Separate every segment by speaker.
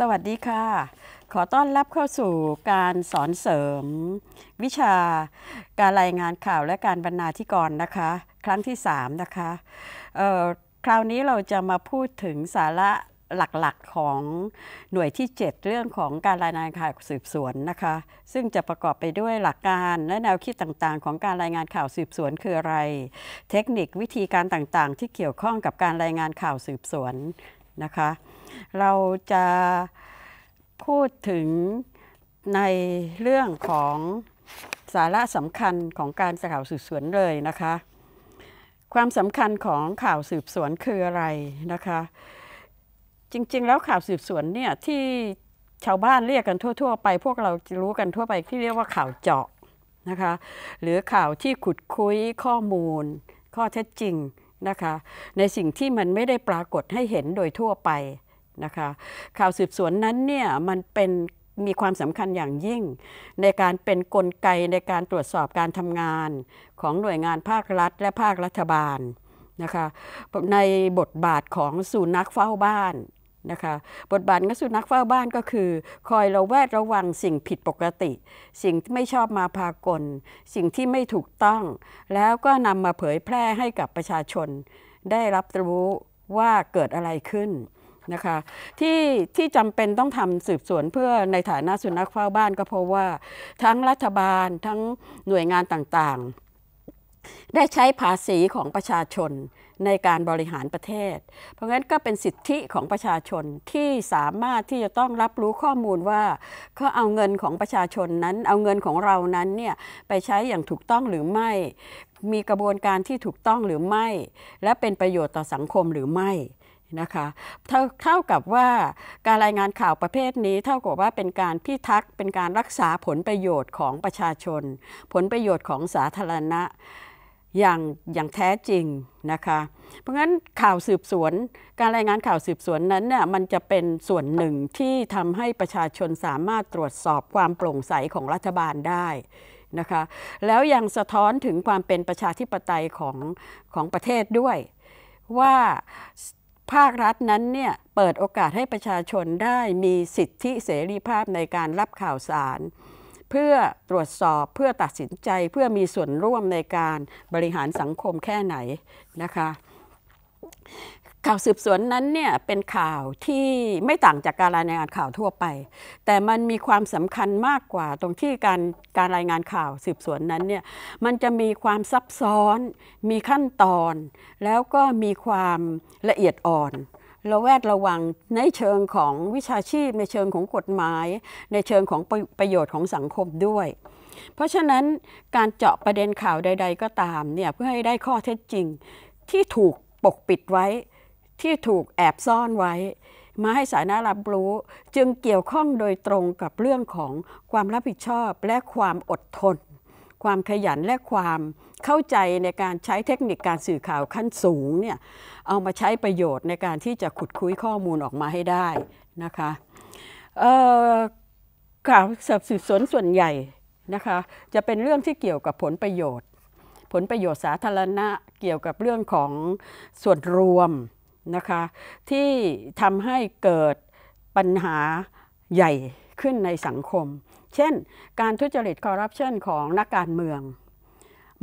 Speaker 1: สวัสดีค่ะ ขอต้อนรับเข้าสู่การสอนเสริม วิชาการรายงานข่าวและการบรรณาธิกรนะคะ ครั้งที่ 3 นะคะ คราวนี้เราจะมาพูดถึงสาระหลักๆของหน่วยที่ 7 เรื่องของการรายงานข่าวสืบสวนนะคะ ซึ่งจะประกอบไปด้วยหลักการและแนวคิดต่างๆ ของการรายงานข่าวสืบสวนคืออะไร เทคนิควิธีการต่างๆ ที่เกี่ยวข้องกับการรายงานข่าวสืบสวนนะคะเราจะพูดถึงในเรื่องของสาระสำคัญของการข่าวสืบสวนเลยนะคะ ความสำคัญของข่าวสืบสวนคืออะไรนะคะ จริงๆ แล้วข่าวสืบสวนเนี่ยที่ชาวบ้านเรียกกันทั่วๆไป พวกเรารู้กันทั่วไปที่เรียกว่าข่าวเจาะนะคะหรือข่าวที่ขุดคุยข้อมูลข้อเท็จจริงนะคะในสิ่งที่มันไม่ได้ปรากฏให้เห็นโดยทั่วไปนะคะข่าวสืบสวนนั้นเนี่ยมันเป็นมีความสำคัญอย่างยิ่ง ในการเป็นนกลไกในการตรวจสอบการทำงานของหน่วยงานภาครัฐ และภาครัฐบาลนะคะในบทบาทของสุนัขเฝ้าบ้านนะคะบทบาทของสุนัขเฝ้าบ้านก็คือ คอยระแวดระวังสิ่งผิดปกติ สิ่งที่ไม่ชอบมาพากล สิ่งที่ไม่ถูกต้อง แล้วก็นำมาเผยแพร่ให้กับประชาชน ได้รับรู้ว่าเกิดอะไรขึ้นนะคะที่ที่จำเป็นต้องทำสืบสวนเพื่อในฐานะสุนัขเฝ้าบ้านก็เพราะว่าทั้งรัฐบาลทั้งหน่วยงานต่างๆ ได้ใช้ภาษีของประชาชนในการบริหารประเทศ เพราะงั้นก็เป็นสิทธิของประชาชนที่สามารถที่จะต้องรับรู้ข้อมูลว่าเขาเอาเงินของประชาชนนั้น เอาเงินของเรานั้นเนี่ยไปใช้อย่างถูกต้องหรือไม่ มีกระบวนการที่ถูกต้องหรือไม่ และเป็นประโยชน์ต่อสังคมหรือไม่นะคะเท่ากับว่าการรายงานข่าวประเภทนี้เท่ากับว่าเป็นการพิทักษ์ เป็นการรักษาผลประโยชน์ของประชาชน ผลประโยชน์ของสาธารณะอย่างอย่างแท้จริงนะคะเพราะงั้นข่าวสืบสวน การรายงานข่าวสืบสวนนั้นน่ยมันจะเป็นส่วนหนึ่งที่ทำให้ประชาชนสามารถตรวจสอบความโปร่งใสของรัฐบาลได้นะคะแล้วยังสะท้อนถึงความเป็นประชาธิปไตยของของประเทศด้วยว่าภาครัฐนั้นเนี่ยเปิดโอกาสให้ประชาชนได้มีสิทธิเสรีภาพในการรับข่าวสาร เพื่อตรวจสอบเพื่อตัดสินใจเพื่อมีส่วนร่วมในการบริหารสังคมแค่ไหนนะคะข่าวสืบสวนนั้นเนี่ยเป็นข่าวที่ไม่ต่างจากการรายงานข่าวทั่วไป แต่มันมีความสำคัญมากกว่าตรงที่การการรายงานข่าวสืบสวน นั้นเนี่ยมันจะมีความซับซ้อน มีขั้นตอน แล้วก็มีความละเอียดอ่อน ระแวดระวังในเชิงของวิชาชีพ ในเชิงของกฎหมาย ในเชิงของประโยชน์ของสังคมด้วย เพราะฉะนั้นการเจาะประเด็นข่าวใด ๆ ก็ตามเนี่ยเพื่อให้ได้ข้อเท็จจริงที่ถูกปกปิดไว้ที่ถูกแอบซ่อนไว้ มาให้สายนารับรู้จึงเกี่ยวข้องโดยตรงกับเรื่องของความรับผิดชอบและความอดทน ความขยันและความเข้าใจในการใช้เทคนิคการสื่อข่าวขั้นสูงเนี่ยเอามาใช้ประโยชน์ในการที่จะขุดคุยข้อมูลออกมาให้ได้นะคะข่าวสืบสืบสวนส่วนใหญ่นะคะจะเป็นเรื่องที่เกี่ยวกับผลประโยชน์ ผลประโยชน์สาธารณะเกี่ยวกับเรื่องของส่วนรวมนะคะที่ทำให้เกิดปัญหาใหญ่ขึ้นในสังคม เช่นการทุจริตคอร์รัปชันของนักการเมือง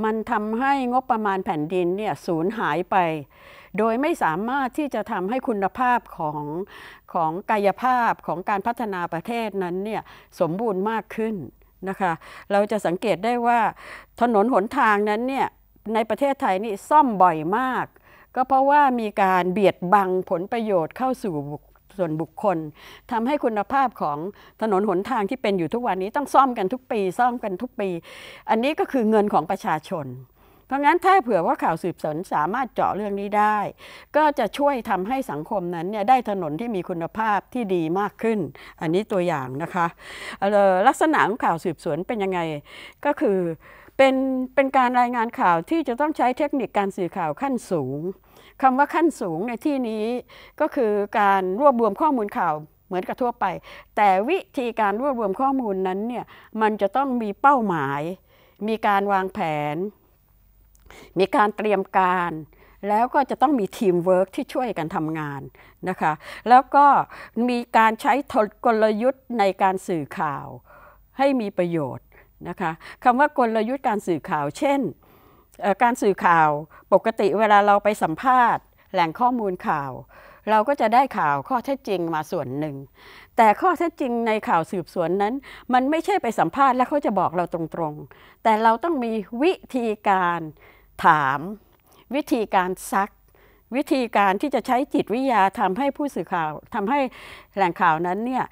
Speaker 1: มันทำให้งบประมาณแผ่นดินเนี่ยสูญหายไป โดยไม่สามารถที่จะทำให้คุณภาพของของกายภาพของการพัฒนาประเทศนั้นเนี่ยสมบูรณ์มากขึ้นนะคะเราจะสังเกตได้ว่าถนนหนทางนั้นเนี่ยในประเทศไทยนี่ซ่อมบ่อยมากก็เพราะว่ามีการเบียดบังผลประโยชน์เข้าสู่ส่วนบุคคล ทำให้คุณภาพของถนนหนทางที่เป็นอยู่ทุกวันนี้ต้องซ่อมกันทุกปี ซ่อมกันทุกปี อันนี้ก็คือเงินของประชาชน เพราะงั้นถ้าเผื่อว่าข่าวสืบสวนสามารถเจาะเรื่องนี้ได้ ก็จะช่วยทำให้สังคมนั้นเนี่ยได้ถนนที่มีคุณภาพที่ดีมากขึ้น อันนี้ตัวอย่างนะคะลักษณะของข่าวสืบสวนเป็นยังไงก็คือเป็นเป็นการรายงานข่าวที่จะต้องใช้เทคนิคการสื่อข่าวขั้นสูง คำว่าขั้นสูงในที่นี้ก็คือการรวบรวมข้อมูลข่าว เหมือนกับทั่วไป แต่วิธีการรวบรวมข้อมูลนั้นเนี่ยมันจะต้องมีเป้าหมาย มีการวางแผน มีการเตรียมการ แล้วก็จะต้องมีทีมเวิร์กที่ช่วยกันทำงานนะคะ แล้วก็มีการใช้กลยุทธ์ในการสื่อข่าวให้มีประโยชน์นะคะคำว่ากลยุทธ์การสื่อข่าวเช่น การสื่อข่าวปกติเวลาเราไปสัมภาษณ์แหล่งข้อมูลข่าว เราก็จะได้ข่าวข้อเท็จจริงมาส่วนหนึ่ง แต่ข้อเท็จจริงในข่าวสืบสวนนั้น มันไม่ใช่ไปสัมภาษณ์แล้วเขาจะบอกเราตรงๆแต่เราต้องมีวิธีการถาม วิธีการซัก วิธีการที่จะใช้จิตวิทยาทำให้ผู้สื่อข่าว ทำให้แหล่งข่าวนั้นเนี่ย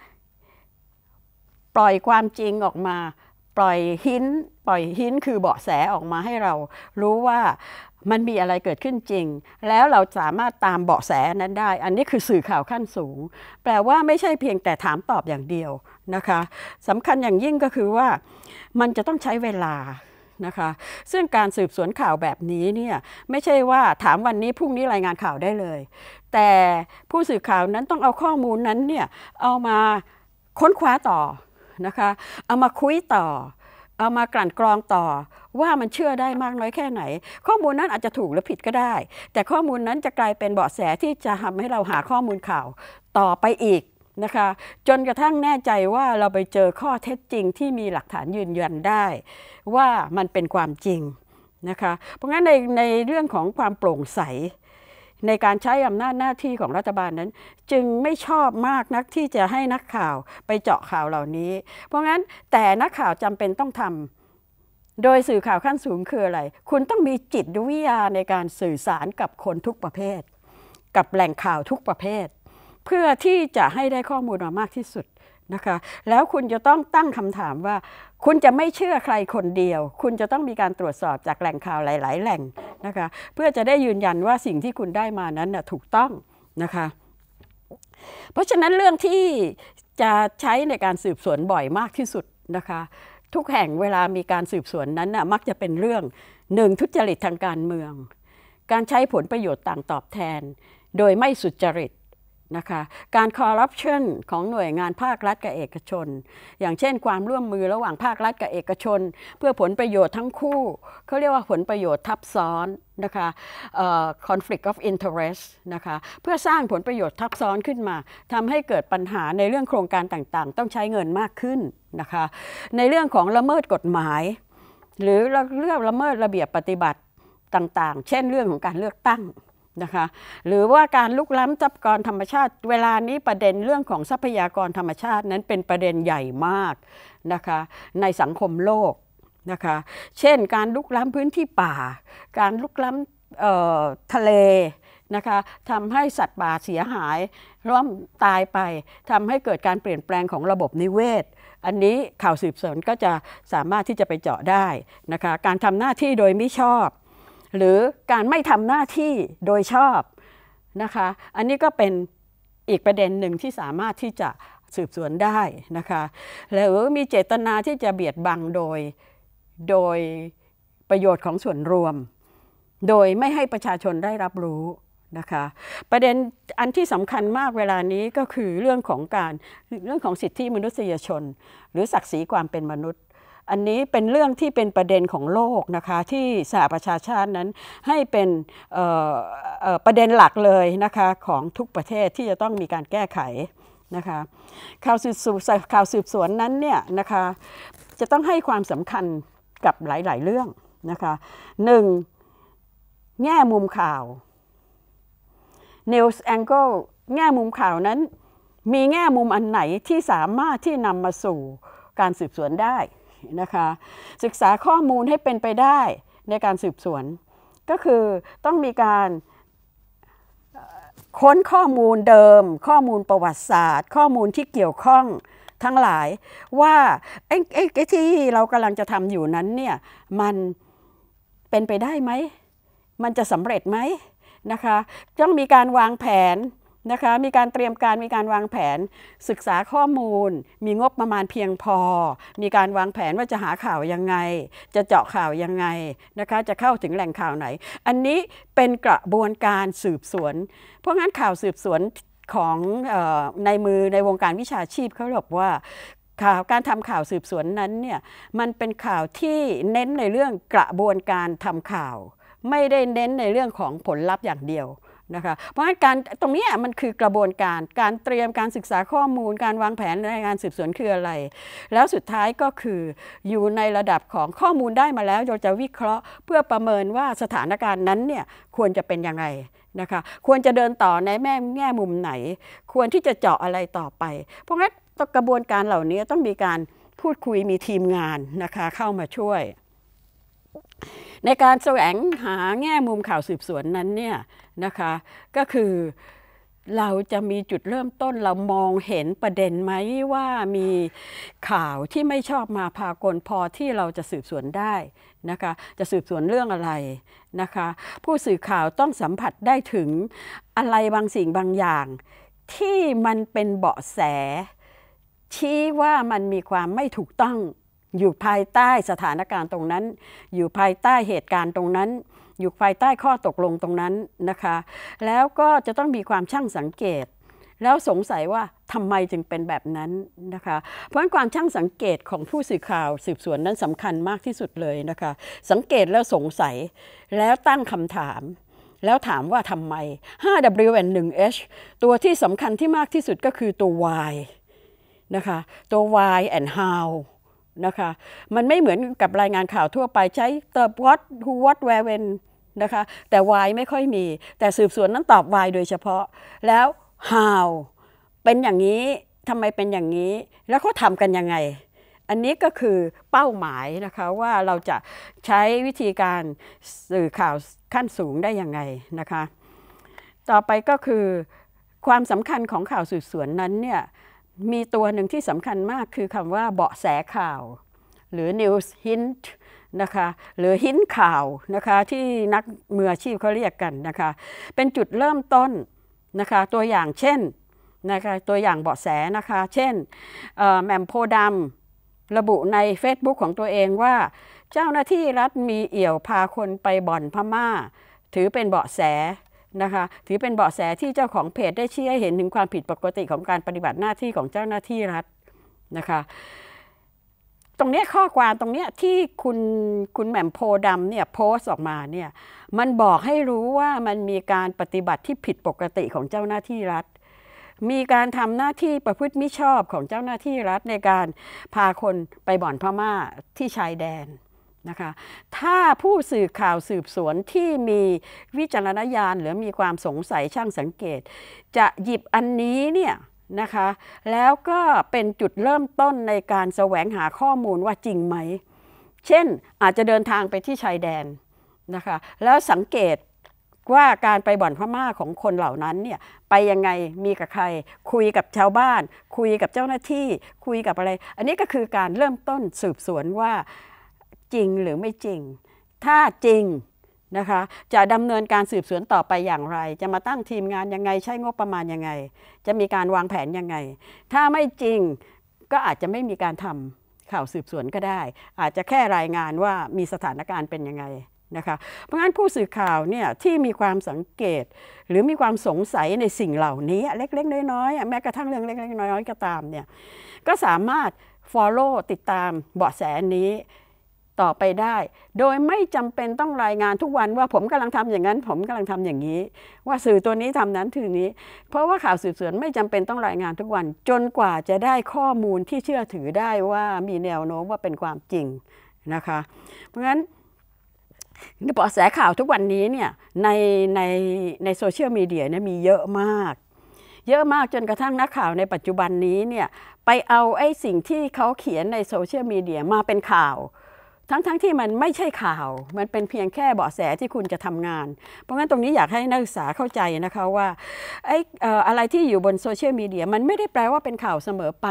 Speaker 1: ปล่อยความจริงออกมาปล่อยหินปล่อยหินคือเบาะแสออกมาให้เรารู้ว่ามันมีอะไรเกิดขึ้นจริง แล้วเราสามารถตามเบาะแสนั้นได้ อันนี้คือสื่อข่าวขั้นสูง แปลว่าไม่ใช่เพียงแต่ถามตอบอย่างเดียวนะคะสำคัญอย่างยิ่งก็คือว่า มันจะต้องใช้เวลานะคะ ซึ่งการสืบสวนข่าวแบบนี้เนี่ยไม่ใช่ว่า ถามวันนี้พรุ่งนี้รายงานข่าวได้เลย แต่ผู้สื่อข่าวนั้นต้องเอาข้อมูลนั้นเนี่ยเอามาค้นคว้าต่อนะคะเอามาคุยต่อ เอามากลั่นกรองต่อว่ามันเชื่อได้มากน้อยแค่ไหน ข้อมูลนั้นอาจจะถูกหรือผิดก็ได้ แต่ข้อมูลนั้นจะกลายเป็นเบาะแสที่จะทำให้เราหาข้อมูลข่าวต่อไปอีกนะคะจนกระทั่งแน่ใจว่าเราไปเจอข้อเท็จจริงที่มีหลักฐานยืนยันได้ว่ามันเป็นความจริงนะคะเพราะงั้นในในเรื่องของความโปร่งใสในการใช้อำนาจหน้าที่ของรัฐบาลนั้น จึงไม่ชอบมากนักที่จะให้นักข่าวไปเจาะข่าวเหล่านี้ เพราะงั้นแต่นักข่าวจำเป็นต้องทำโดยสื่อข่าวขั้นสูงคืออะไร คุณต้องมีจิตวิทยาในการสื่อสารกับคนทุกประเภท กับแหล่งข่าวทุกประเภท เพื่อที่จะให้ได้ข้อมูลมามากที่สุดนะคะแล้วคุณจะต้องตั้งคำถามว่าคุณจะไม่เชื่อใครคนเดียว คุณจะต้องมีการตรวจสอบจากแหล่งข่าวหลาย ๆ แหล่งนะคะเพื่อจะได้ยืนยันว่าสิ่งที่คุณได้มานั้นนะถูกต้องนะคะเพราะฉะนั้นเรื่องที่จะใช้ในการสืบสวนบ่อยมากที่สุดนะคะทุกแห่งเวลามีการสืบสวน นั้นนะมักจะเป็นเรื่องหนึ่งทุจริตทางการเมือง การใช้ผลประโยชน์ต่างตอบแทน โดยไม่สุจริตนะคะการคอร์รัปชันของหน่วยงานภาครัฐกับเอกชน อย่างเช่นความร่วมมือระหว่างภาครัฐกับเอกชน เพื่อผลประโยชน์ทั้งคู่เขาเรียกว่าผลประโยชน์ทับซ้อนนะคะ conflict of interest นะคะเพื่อสร้างผลประโยชน์ทับซ้อนขึ้นมาทำให้เกิดปัญหาในเรื่องโครงการต่างๆ ต้องใช้เงินมากขึ้นนะคะในเรื่องของละเมิดกฎหมาย หรือเรื่องละเมิดระเบียบปฏิบัติต่างๆ เช่นเรื่องของการเลือกตั้งนะคะหรือว่าการลุกล้ำทรัพยากรธรรมชาติเวลานี้ประเด็นเรื่องของทรัพยากรธรรมชาตินั้นเป็นประเด็นใหญ่มากนะคะในสังคมโลกนะคะเช่น การลุกล้ำพื้นที่ป่า การลุกล้ำทะเลนะคะทำให้สัตว์ป่าเสียหายร่วมตายไปทำให้เกิดการเปลี่ยนแปลงของระบบนิเวศ อันนี้ข่าวสืบสวนก็จะสามารถที่จะไปเจาะได้นะคะการทำหน้าที่โดยไม่ชอบหรือการไม่ทำหน้าที่โดยชอบนะคะอันนี้ก็เป็นอีกประเด็นหนึ่งที่สามารถที่จะสืบสวนได้นะคะหรือมีเจตนาที่จะเบียดบังโดยโดยประโยชน์ของส่วนรวม โดยไม่ให้ประชาชนได้รับรู้นะคะประเด็นอันที่สำคัญมากเวลานี้ก็คือเรื่องของการเรื่องของสิทธิมนุษยชน หรือศักดิ์ศรีความเป็นมนุษย์อันนี้เป็นเรื่องที่เป็นประเด็นของโลกนะคะที่สหประชาชาตินั้นให้เป็นประเด็นหลักเลยนะคะของทุกประเทศที่จะต้องมีการแก้ไขนะคะข่าวสืบสวนข่าวสืบสวนนั้นเนี่ยนะคะจะต้องให้ความสำคัญกับหลายๆเรื่องนะคะหนึ่งแง่มุมข่าว News Angle แง่มุมข่าวนั้นมีแง่มุมอันไหนที่สามารถที่นำมาสู่การสืบสวนได้นะคะศึกษาข้อมูลให้เป็นไปได้ในการสืบสวน ก็คือต้องมีการค้นข้อมูลเดิม ข้อมูลประวัติศาสตร์ ข้อมูลที่เกี่ยวข้องทั้งหลายว่า ไอ้ไอ้ที่เรากำลังจะทำอยู่นั้นเนี่ยมันเป็นไปได้ไหมมันจะสำเร็จไหมนะคะต้องมีการวางแผนนะคะมีการเตรียมการมีการวางแผนศึกษาข้อมูล มีงบประมาณเพียงพอ มีการวางแผนว่าจะหาข่าวยังไง จะเจาะข่าวยังไงนะคะจะเข้าถึงแหล่งข่าวไหน อันนี้เป็นกระบวนการสืบสวน เพราะงั้นข่าวสืบสวนของออในมือในวงการวิชาชีพเขาบอกว่าข่าวการทำข่าวสืบสวนนั้นเนี่ยมันเป็นข่าวที่เน้นในเรื่องกระบวนการทำข่าว ไม่ได้เน้นในเรื่องของผลลัพธ์อย่างเดียวนะคะเพราะฉะนั้นการตรงนี้มันคือกระบวนการการเตรียมการศึกษาข้อมูล การวางแผนในการสืบสวนคืออะไร แล้วสุดท้ายก็คืออยู่ในระดับของข้อมูลได้มาแล้ว เราจะวิเคราะห์เพื่อประเมินว่าสถานการณ์นั้นเนี่ยควรจะเป็นยังไงนะคะควรจะเดินต่อในแม่แง่มุมไหน ควรที่จะเจาะอะไรต่อไป เพราะงั้นกระบวนการเหล่านี้ต้องมีการพูดคุยมีทีมงานนะคะเข้ามาช่วยในการแสวงหาแง่มุมข่าวสืบสวนนั้นเนี่ยนะคะก็คือเราจะมีจุดเริ่มต้นเรามองเห็นประเด็นไหมว่ามีข่าวที่ไม่ชอบมาพากลพอที่เราจะสืบสวนได้นะคะจะสืบสวนเรื่องอะไรนะคะผู้สื่อข่าวต้องสัมผัสได้ถึงอะไรบางสิ่งบางอย่าง ที่มันเป็นเบาะแสชี้ว่ามันมีความไม่ถูกต้องอยู่ภายใต้สถานการณ์ตรงนั้น อยู่ภายใต้เหตุการณ์ตรงนั้น อยู่ภายใต้ข้อตกลงตรงนั้นนะคะ แล้วก็จะต้องมีความช่างสังเกต แล้วสงสัยว่าทำไมจึงเป็นแบบนั้นนะคะ เพราะความช่างสังเกตของผู้สื่อข่าวสืบสวนนั้นสำคัญมากที่สุดเลยนะคะ สังเกตแล้วสงสัย แล้วตั้งคำถาม แล้วถามว่าทำไม 5W1H ตัวที่สำคัญที่มากที่สุดก็คือตัว Y นะคะ ตัว Y and how นะคะมันไม่เหมือนกับรายงานข่าวทั่วไปใช้เต e what who what where when นะคะแต่วายไม่ค่อยมี แต่สืบสวนนั้นตอบวายโดยเฉพาะแล้ว how เป็นอย่างนี้ทำไมเป็นอย่างนี้ แล้วเขาทำกันยังไง อันนี้ก็คือเป้าหมายนะคะว่าเราจะใช้วิธีการสื่อข่าวขั้นสูงได้ยังไงนะคะต่อไปก็คือความสำคัญของข่าวสืบสวนนั้นเนี่ยมีตัวหนึ่งที่สำคัญมากคือคำว่าเบาะแสข่าว หรือ news hint นะคะ หรือหินข่าว นะคะ ที่นักมืออาชีพเขาเรียกกันนะคะ เป็นจุดเริ่มต้น นะคะ ตัวอย่างเช่นนะคะตัวอย่างเบาะแสนะคะ เช่นแหม่มโพดำระบุใน Facebook ของตัวเองว่า เจ้าหน้าที่รัฐมีเอี่ยวพาคนไปบ่อนพมา่า ถือเป็นเบาะแสนะคะถือเป็นเบาะแสที่เจ้าของเพจได้ชี้ให้เห็นถึงความผิดปกติของการปฏิบัติหน้าที่ของเจ้าหน้าที่รัฐนะคะตรงนี้ข้อความตรงนี้ที่คุณคุณแหม่มโพดำเนี่ยโพสออกมาเนี่ยมันบอกให้รู้ว่ามันมีการปฏิบัติที่ผิดปกติของเจ้าหน้าที่รัฐ มีการทำหน้าที่ประพฤติมิชอบของเจ้าหน้าที่รัฐในการพาคนไปบ่อนพม่าที่ชายแดนนะคะถ้าผู้สื่อข่าวสืบสวนที่มีวิจารณญาณ หรือมีความสงสัยช่างสังเกต จะหยิบอันนี้เนี่ยนะคะแล้วก็เป็นจุดเริ่มต้นในการแสวงหาข้อมูลว่าจริงไหม เช่นอาจจะเดินทางไปที่ชายแดนนะคะแล้วสังเกตว่าการไปบ่อนพม่าของคนเหล่านั้นเนี่ยไปยังไงมีกับใคร คุยกับชาวบ้าน คุยกับเจ้าหน้าที่คุยกับอะไร อันนี้ก็คือการเริ่มต้นสืบสวนว่าจริงหรือไม่จริง ถ้าจริงนะคะจะดำเนินการสืบสวนต่อไปอย่างไร จะมาตั้งทีมงานยังไง ใช้งบประมาณยังไง จะมีการวางแผนยังไง ถ้าไม่จริงก็อาจจะไม่มีการทำข่าวสืบสวนก็ได้ อาจจะแค่รายงานว่ามีสถานการณ์เป็นยังไงนะคะ เพราะงั้นผู้สื่อข่าวเนี่ยที่มีความสังเกตหรือมีความสงสัยในสิ่งเหล่านี้เล็กๆน้อยๆแม้กระทั่งเรื่องเล็กๆน้อยๆก็ตามเนี่ยก็สามารถ follow ติดตามเบาะแสนี้ต่อไปได้ โดยไม่จำเป็นต้องรายงานทุกวันว่าผมกำลังทำอย่างนั้นผมกำลังทำอย่างนี้ ว่าสื่อตัวนี้ทำนั้นถึงนี้ เพราะว่าข่าวสืบสวนไม่จำเป็นต้องรายงานทุกวันจนกว่าจะได้ข้อมูลที่เชื่อถือได้ว่ามีแนวโน้มว่าเป็นความจริงนะคะ เพราะฉะนั้นเบาะแสข่าวทุกวันนี้เนี่ยในในในโซเชียลมีเดียเนี่ยมีเยอะมาก เยอะมากจนกระทั่งนักข่าวในปัจจุบันนี้เนี่ยไปเอาไอ้สิ่งที่เขาเขียนในโซเชียลมีเดียมาเป็นข่าวทั้งๆทที่มันไม่ใช่ข่าว มันเป็นเพียงแค่เบาะแสที่คุณจะทำงาน เพราะงั้นตรงนี้อยากให้นักศึกษาเข้าใจนะคะว่าไอ้อะไรที่อยู่บนโซเชียลมีเดีย มันไม่ได้แปลว่าเป็นข่าวเสมอไป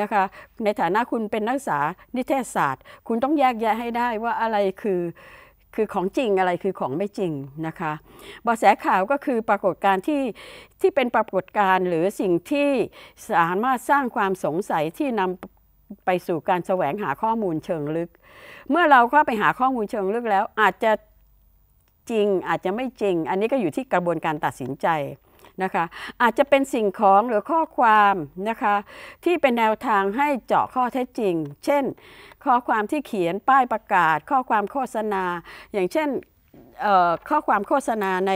Speaker 1: นะคะ ในฐานะคุณเป็นนักศึกษานิเทศศาสตร์ คุณต้องแยกแยะให้ได้ว่าอะไรคือ คือ ของจริงอะไรคือของไม่จริงนะคะบาะแสข่าวก็คือปรากฏการณ์ที่ที่เป็นปรากฏการณ์หรือสิ่งที่สามารถสร้างความสงสัยที่นำไปสู่การแสวงหาข้อมูลเชิงลึก เมื่อเราเข้าไปหาข้อมูลเชิงลึกแล้วอาจจะจริงอาจจะไม่จริง อันนี้ก็อยู่ที่กระบวนการตัดสินใจนะคะ อาจจะเป็นสิ่งของหรือข้อความนะคะ ที่เป็นแนวทางให้เจาะข้อเท็จจริง เช่น ข้อความที่เขียนป้ายประกาศ ข้อความโฆษณา อย่างเช่นข้อความโฆษณาใน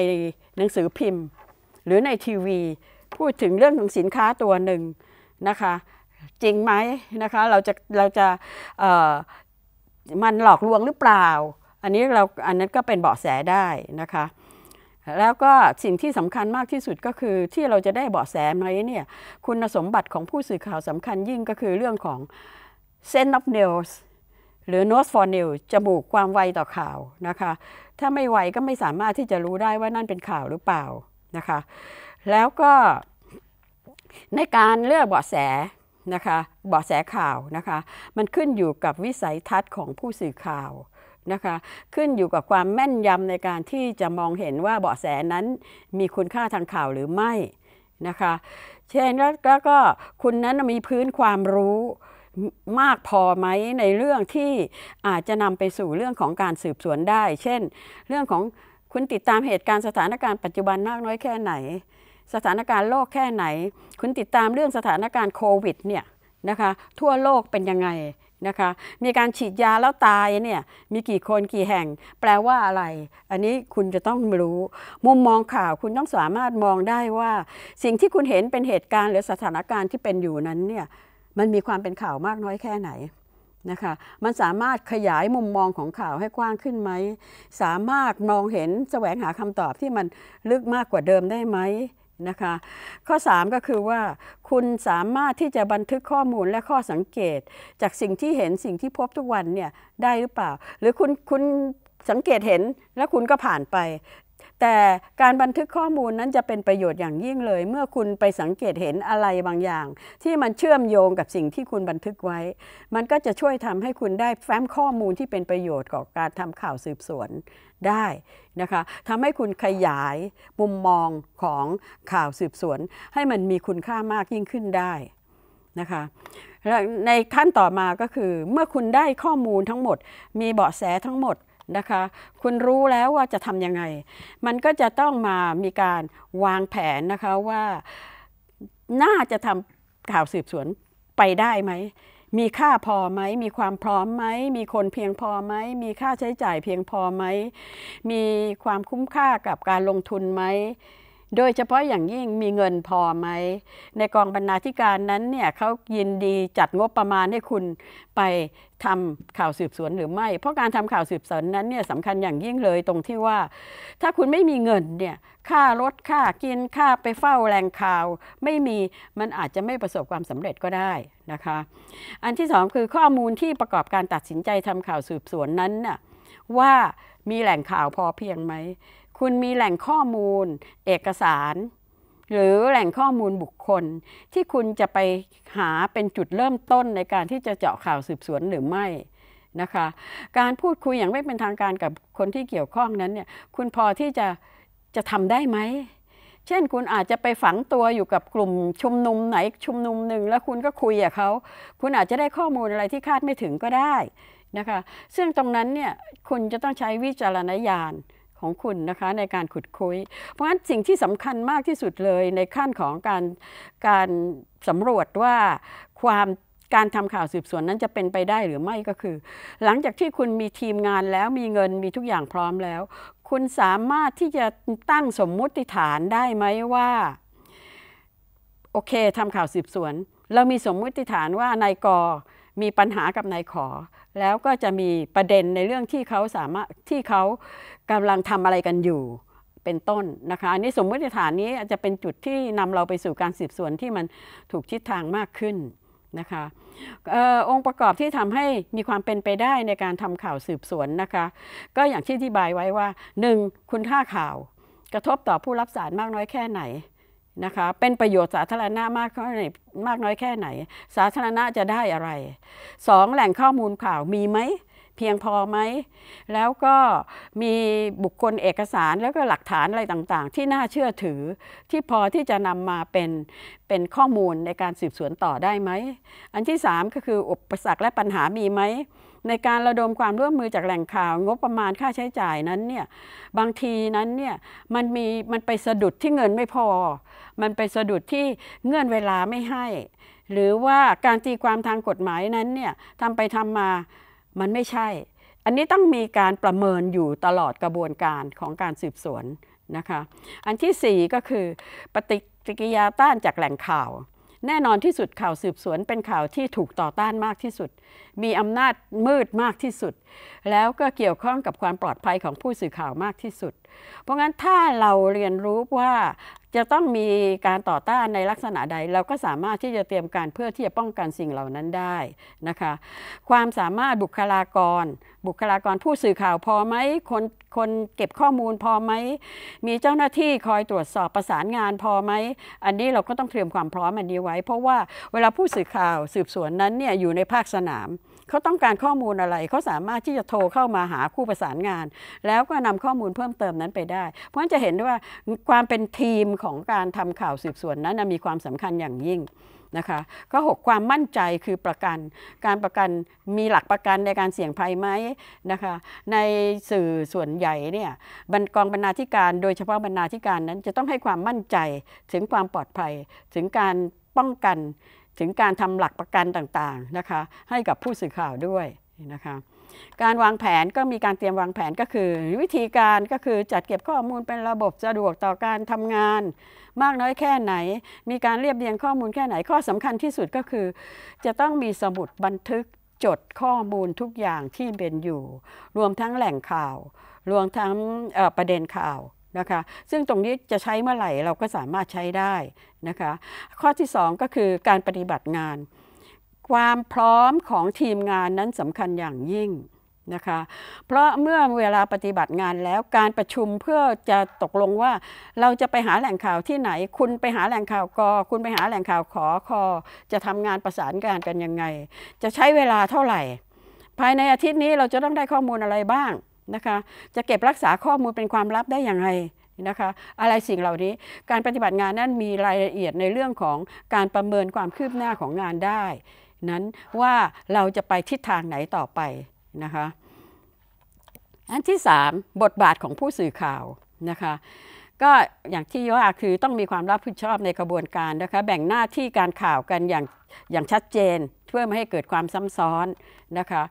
Speaker 1: หนังสือพิมพ์ หรือในทีวี พูดถึงเรื่องของสินค้าตัวหนึ่งนะคะจริงไหมนะคะ เราจะ เราจะ มันหลอกลวงหรือเปล่า อันนี้เรา อันนั้นก็เป็นเบาะแสได้นะคะ แล้วก็สิ่งที่สำคัญมากที่สุดก็คือที่เราจะได้เบาะแสไหมเนี่ย คุณสมบัติของผู้สื่อข่าวสำคัญยิ่งก็คือเรื่องของเส้นน of nails หรือ nose for nail จมูกความไวต่อข่าวนะคะ ถ้าไม่ไวก็ไม่สามารถที่จะรู้ได้ว่านั่นเป็นข่าวหรือเปล่านะคะ แล้วก็ในการเลือกเบาะแสนะคะเบาะแสข่าวนะคะมันขึ้นอยู่กับวิสัยทัศน์ของผู้สื่อข่าวนะคะขึ้นอยู่กับความแม่นยำในการที่จะมองเห็นว่าเบาะแสนั้นมีคุณค่าทางข่าวหรือไม่นะคะเช่นแล้วก็คุณนั้นมีพื้นความรู้มากพอไหมในเรื่องที่อาจจะนำไปสู่เรื่องของการสืบสวนได้ เช่น เรื่องของคุณติดตามเหตุการณ์สถานการณ์ปัจจุบันมากน้อยแค่ไหนสถานการณ์โลกแค่ไหน คุณติดตามเรื่องสถานการณ์โควิดเนี่ยนะคะทั่วโลกเป็นยังไงนะคะมีการฉีดยาแล้วตายเนี่ยมีกี่คนกี่แห่ง แปลว่าอะไร อันนี้คุณจะต้องรู้ มุมมองข่าวคุณต้องสามารถมองได้ว่า สิ่งที่คุณเห็นเป็นเหตุการณ์หรือสถานการณ์ที่เป็นอยู่นั้นเนี่ยมันมีความเป็นข่าวมากน้อยแค่ไหนนะคะมันสามารถขยายมุมมองของข่าวให้กว้างขึ้นไหมสามารถมองเห็นแสวงหาคำตอบที่มันลึกมากกว่าเดิมได้ไหมนะคะข้อ 3 ก็คือว่า คุณสามารถที่จะบันทึกข้อมูลและข้อสังเกต จากสิ่งที่เห็นสิ่งที่พบทุกวันเนี่ย ได้หรือเปล่า หรือคุณคุณสังเกตเห็นแล้วคุณก็ผ่านไปแต่การบันทึกข้อมูลนั้นจะเป็นประโยชน์อย่างยิ่งเลย เมื่อคุณไปสังเกตเห็นอะไรบางอย่าง ที่มันเชื่อมโยงกับสิ่งที่คุณบันทึกไว้ มันก็จะช่วยทำให้คุณได้แฟ้มข้อมูลที่เป็นประโยชน์กับการทำข่าวสืบสวนได้นะคะทำให้คุณขยายมุมมองของข่าวสืบสวน ให้มันมีคุณค่ามากยิ่งขึ้นได้นะคะในขั้นต่อมาก็คือ เมื่อคุณได้ข้อมูลทั้งหมด มีเบาะแสทั้งหมดนะคะคุณรู้แล้วว่าจะทำยังไง มันก็จะต้องมามีการวางแผนนะคะว่าน่าจะทำข่าวสืบสวนไปได้ไหม มีค่าพอไหม มีความพร้อมไหม มีคนเพียงพอไหม มีค่าใช้จ่ายเพียงพอไหม มีความคุ้มค่ากับการลงทุนไหมโดยเฉพาะอย่างยิ่งมีเงินพอไหมในกองบรรณาธิการนั้นเนี่ยเขายินดีจัดงบประมาณให้คุณไปทำข่าวสืบสวนหรือไม่ เพราะการทำข่าวสืบสวนนั้นเนี่ยสำคัญอย่างยิ่งเลยตรงที่ว่า ถ้าคุณไม่มีเงินเนี่ยค่ารถค่ากินค่าไปเฝ้าแรงข่าวไม่มีมันอาจจะไม่ประสบความสำเร็จก็ได้นะคะ อันที่สองคือข้อมูลที่ประกอบการตัดสินใจทำข่าวสืบสวนนั้นน่ะว่ามีแหล่งข่าวพอเพียงไหมคุณมีแหล่งข้อมูลเอกสาร หรือแหล่งข้อมูลบุคคลที่คุณจะไปหาเป็นจุดเริ่มต้นในการที่จะเจาะข่าวสืบสวนหรือไม่นะคะการพูดคุยอย่างไม่เป็นทางการกับคนที่เกี่ยวข้องนั้นเนี่ยคุณพอที่จะจะทำได้ไหม เช่นคุณอาจจะไปฝังตัวอยู่กับกลุ่มชุมนุมไหนชุมนุมหนึ่งแล้วคุณก็คุยกับเขาคุณอาจจะได้ข้อมูลอะไรที่คาดไม่ถึงก็ได้นะคะซึ่งตรงนั้นเนี่ยคุณจะต้องใช้วิจารณญาณของคุณนะคะในการขุดคุย เพราะฉะนั้นสิ่งที่สำคัญมากที่สุดเลยในขั้นของการการสำรวจว่าความการทำข่าวสืบสวนนั้นจะเป็นไปได้หรือไม่ก็คือหลังจากที่คุณมีทีมงานแล้วมีเงินมีทุกอย่างพร้อมแล้ว คุณสามารถที่จะตั้งสมมุติฐานได้ไหมว่า โอเคทำข่าวสืบสวนเรามีสมมุติฐานว่านายกอมีปัญหากับนายขอแล้วก็จะมีประเด็นในเรื่องที่เขาสามารถที่เขากำลังทำอะไรกันอยู่เป็นต้นนะคะอันนี้สมมติฐานนี้อาจจะเป็นจุดที่นำเราไปสู่การสืบสวนที่มันถูกทิศทางมากขึ้นนะคะออองค์ประกอบที่ทำให้มีความเป็นไปได้ในการทำข่าวสืบสวนนะคะก็อย่างที่อธิบายไว้ว่า 1. คุณค่าข่าวกระทบต่อผู้รับสารมากน้อยแค่ไหนนะคะเป็นประโยชน์สาธารณะมากแค่ไหนมากน้อยแค่ไหน สาธารณะจะได้อะไรสองแหล่งข้อมูลข่าวมีไหม เพียงพอไหมแล้วก็มีบุคคลเอกสารแล้วก็หลักฐานอะไรต่างๆที่น่าเชื่อถือที่พอที่จะนำมาเป็นเป็นข้อมูลในการสืบสวนต่อได้ไหม อันที่3ก็คืออุปสรรคและปัญหามีไหมในการระดมความร่วมมือจากแหล่งข่าว งบประมาณค่าใช้จ่ายนั้นเนี่ยบางทีนั้นเนี่ยมันมีมันไปสะดุดที่เงินไม่พอ มันไปสะดุดที่เงื่อนเวลาไม่ให้ หรือว่าการตีความทางกฎหมายนั้นเนี่ยทำไปทำมามันไม่ใช่ อันนี้ต้องมีการประเมินอยู่ตลอดกระบวนการของการสืบสวนนะคะอันที่4ก็คือ ปฏิกิริยาต้านจากแหล่งข่าวแน่นอนที่สุดข่าวสืบสวนเป็นข่าวที่ถูกต่อต้านมากที่สุด มีอำนาจมืดมากที่สุด แล้วก็เกี่ยวข้องกับความปลอดภัยของผู้สื่อข่าวมากที่สุด เพราะงั้นถ้าเราเรียนรู้ว่าจะต้องมีการต่อต้านในลักษณะใด เราก็สามารถที่จะเตรียมการเพื่อที่จะป้องกันสิ่งเหล่านั้นได้นะคะ ความสามารถบุคลากร บุคลากรผู้สื่อข่าวพอไหมคนคนเก็บข้อมูลพอไหมมีเจ้าหน้าที่คอยตรวจสอบประสานงานพอไหม อันนี้เราก็ต้องเตรียมความพร้อมอันนี้ไว้เพราะว่าเวลาผู้สื่อข่าวสืบสวนนั้นเนี่ยอยู่ในภาคสนามเขาต้องการข้อมูลอะไรเขาสามารถที่จะโทรเข้ามาหาผู้ประสานงาน แล้วก็นำข้อมูลเพิ่มเติมนั้นไปได้เพราะฉะนั้นจะเห็นได้ว่าความเป็นทีมของการทำข่าวสืบสวนนั้นมีความสำคัญอย่างยิ่งนะคะก็หกความมั่นใจคือประกัน การประกันมีหลักประกันในการเสี่ยงภัยไหมนะคะในสื่อส่วนใหญ่เนี่ยบรรกองบรรณาธิการโดยเฉพาะบรรณาธิการนั้น จะต้องให้ความมั่นใจถึงความปลอดภัย ถึงการป้องกันถึงการทำหลักประกันต่างๆ นะคะ ให้กับผู้สื่อข่าวด้วยนะคะการวางแผนก็มีการเตรียมวางแผนก็คือ วิธีการก็คือจัดเก็บข้อมูลเป็นระบบสะดวกต่อการทำงาน มากน้อยแค่ไหน มีการเรียบเรียงข้อมูลแค่ไหน ข้อสำคัญที่สุดก็คือ จะต้องมีสมุดบันทึกจดข้อมูลทุกอย่างที่เป็นอยู่ รวมทั้งแหล่งข่าว รวมทั้งประเด็นข่าวนะคะซึ่งตรงนี้จะใช้เมื่อไหร่เราก็สามารถใช้ได้ นะคะ ข้อที่2ก็คือการปฏิบัติงาน ความพร้อมของทีมงานนั้นสำคัญอย่างยิ่งนะคะเพราะเมื่อเวลาปฏิบัติงานแล้วการประชุมเพื่อจะตกลงว่า เราจะไปหาแหล่งข่าวที่ไหน คุณไปหาแหล่งข่าวกอคุณไปหาแหล่งข่าวขอคอจะทำงานประสานงานกันยังไง จะใช้เวลาเท่าไหร่ ภายในอาทิตย์นี้เราจะต้องได้ข้อมูลอะไรบ้างนะคะจะเก็บรักษาข้อมูลเป็นความลับได้อย่างไรนะคะอะไรสิ่งเหล่านี้การปฏิบัติงานนั้นมีรายละเอียดในเรื่องของการประเมินความคืบหน้าของงานได้ นั้นว่าเราจะไปทิศทางไหนต่อไปนะคะอันที่ 3 บทบาทของผู้สื่อข่าวนะคะก็อย่างที่ว่าคือต้องมีความรับผิดชอบในกระบวนการนะคะแบ่งหน้าที่การข่าวกันอย่างอย่างชัดเจน เพื่อไม่ให้เกิดความซ้ำซ้อนนะคะ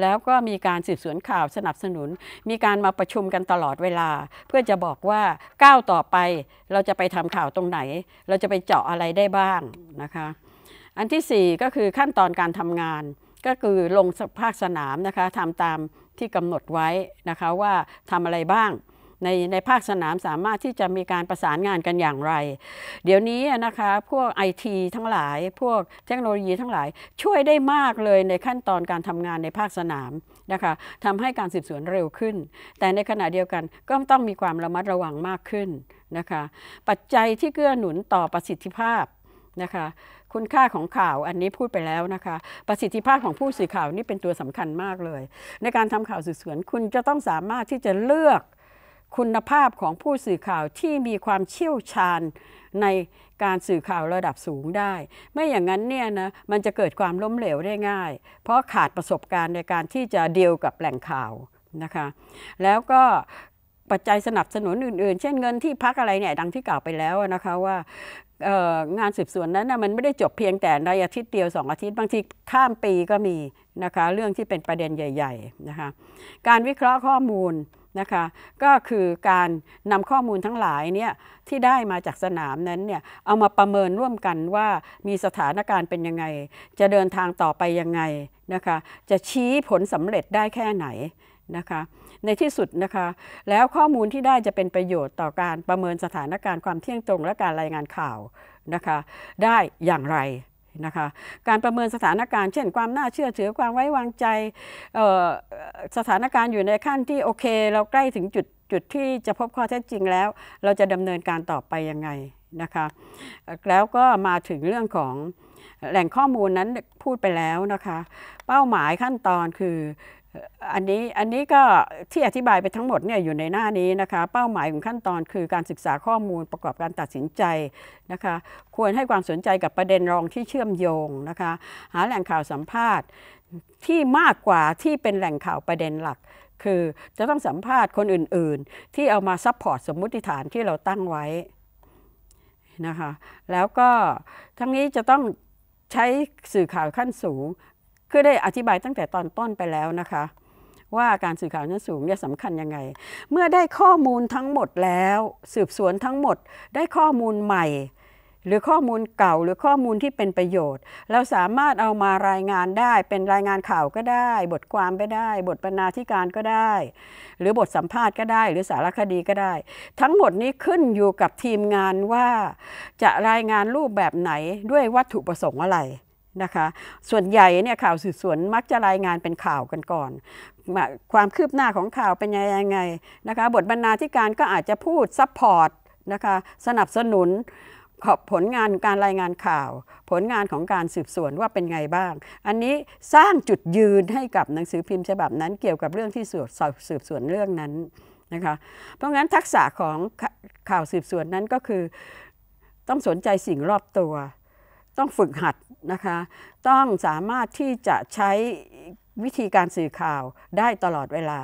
Speaker 1: แล้วก็มีการสืบสวนข่าวสนับสนุน มีการมาประชุมกันตลอดเวลา เพื่อจะบอกว่าก้าวต่อไป เราจะไปทำข่าวตรงไหน เราจะไปเจาะอะไรได้บ้างนะคะ อันที่ 4 ก็คือขั้นตอนการทำงานก็คือลงภาคสนามนะคะทำตามที่กำหนดไว้นะคะว่าทำอะไรบ้างในในภาคสนามสามารถที่จะมีการประสานงานกันอย่างไร เดี๋ยวนี้นะคะพวกไอทีทั้งหลาย พวกเทคโนโลยีทั้งหลาย ช่วยได้มากเลยในขั้นตอนการทำงานในภาคสนามนะคะทำให้การสืบสวนเร็วขึ้น แต่ในขณะเดียวกันก็ต้องมีความระมัดระวังมากขึ้นนะคะปัจจัยที่เกื้อหนุนต่อประสิทธิภาพนะคะคุณค่าของข่าวอันนี้พูดไปแล้วนะคะประสิทธิภาพของผู้สื่อข่าวนี่เป็นตัวสำคัญมากเลย ในการทำข่าวสืบสวนคุณจะต้องสามารถที่จะเลือกคุณภาพของผู้สื่อข่าวที่มีความเชี่ยวชาญในการสื่อข่าวระดับสูงได้ไม่อย่างนั้นเนี่ยนะมันจะเกิดความล้มเหลวได้ง่าย เพราะขาดประสบการณ์ในการที่จะเดียวกับแหล่งข่าวนะคะแล้วก็ปัจจัยสนับสนุนอื่นๆ เช่นเงินที่พักอะไรเนี่ยดังที่กล่าวไปแล้วนะคะว่างานสืบสวนนั้นนะมันไม่ได้จบเพียงแต่ในอาทิตย์เดียว 2 อาทิตย์บางทีข้ามปีก็มีนะคะเรื่องที่เป็นประเด็นใหญ่ๆนะคะการวิเคราะห์ข้อมูลนะคะก็คือการนำข้อมูลทั้งหลายเนี่ยที่ได้มาจากสนามนั้นเนี่ยเอามาประเมินร่วมกันว่ามีสถานการณ์เป็นยังไงจะเดินทางต่อไปยังไงนะคะจะชี้ผลสำเร็จได้แค่ไหนนะคะในที่สุดนะคะแล้วข้อมูลที่ได้จะเป็นประโยชน์ต่อการประเมินสถานการณ์ความเที่ยงตรง และการรายงานข่าวนะคะได้อย่างไรนะคะการประเมินสถานการณ์เช่นความน่าเชื่อถือความไว้วางใจ สถานการณ์อยู่ในขั้นที่โอเค เราใกล้ถึงจุดจุดที่จะพบข้อเท็จจริงแล้ว เราจะดำเนินการต่อไปยังไงนะคะแล้วก็มาถึงเรื่องของแหล่งข้อมูลนั้นพูดไปแล้วนะคะเป้าหมายขั้นตอนคืออันนี้อันนี้ก็ที่อธิบายไปทั้งหมดเนี่ยอยู่ในหน้านี้นะคะเป้าหมายของขั้นตอนคือการศึกษาข้อมูลประกอบการตัดสินใจนะคะควรให้ความสนใจกับประเด็นรองที่เชื่อมโยงนะคะหาแหล่งข่าวสัมภาษณ์ที่มากกว่าที่เป็นแหล่งข่าวประเด็นหลัก คือจะต้องสัมภาษณ์คนอื่นๆที่เอามาซัพพอร์ตสมมติฐานที่เราตั้งไว้นะคะแล้วก็ทั้งนี้จะต้องใช้สื่อข่าวขั้นสูงคือได้อธิบายตั้งแต่ตอนต้นไปแล้วนะคะ ว่าการสื่อข่าวชั้นสูงเนี่ยสำคัญยังไง เมื่อได้ข้อมูลทั้งหมดแล้ว สืบสวนทั้งหมด ได้ข้อมูลใหม่ หรือข้อมูลเก่าหรือข้อมูลที่เป็นประโยชน์ เราสามารถเอามารายงานได้ เป็นรายงานข่าวก็ได้ บทความก็ได้ บทบรรณาธิการก็ได้ หรือบทสัมภาษณ์ก็ได้ หรือสารคดีก็ได้ ทั้งหมดนี้ขึ้นอยู่กับทีมงานว่าจะรายงานรูปแบบไหนด้วยวัตถุประสงค์อะไรนะคะส่วนใหญ่เนี่ยข่าวสืบสวนมักจะรายงานเป็นข่าวกันก่อนความคืบหน้าของข่าวเป็นยังไงนะคะบทบรรณาธิการก็อาจจะพูดซัพพอร์ตนะคะสนับสนุนผลงานการรายงานข่าว ผลงานของการสืบสวนว่าเป็นไงบ้าง อันนี้สร้างจุดยืนให้กับหนังสือพิมพ์ฉบับนั้นเกี่ยวกับเรื่องที่สืบสืบสวนเรื่องนั้นนะคะเพราะงั้นทักษะของข่าวสืบสวนนั้นก็คือต้องสนใจสิ่งรอบตัวต้องฝึกหัดนะคะ ต้องสามารถที่จะใช้วิธีการสื่อข่าวได้ตลอดเวลา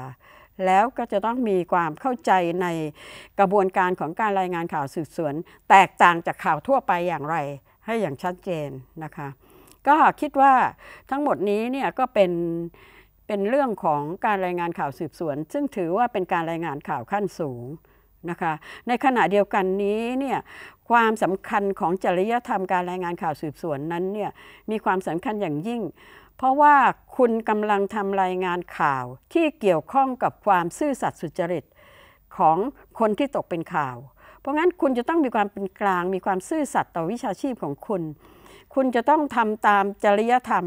Speaker 1: แล้วก็จะต้องมีความเข้าใจในกระบวนการของการรายงานข่าวสืบสวน แตกต่างจากข่าวทั่วไปอย่างไรให้อย่างชัดเจนนะคะ ก็คิดว่าทั้งหมดนี้เนี่ยก็เป็น เป็นเรื่องของการรายงานข่าวสืบสวน ซึ่งถือว่าเป็นการรายงานข่าวขั้นสูงนะคะ ในขณะเดียวกันนี้เนี่ยความสำคัญของจริยธรรมการรายงานข่าวสืบสวนนั้นเนี่ยมีความสำคัญอย่างยิ่งเพราะว่าคุณกำลังทำรายงานข่าวที่เกี่ยวข้องกับความซื่อสัตย์สุจริตของคนที่ตกเป็นข่าว เพราะงั้นคุณจะต้องมีความเป็นกลาง มีความซื่อสัตย์ต่อวิชาชีพของคุณ คุณจะต้องทำตามจริยธรรม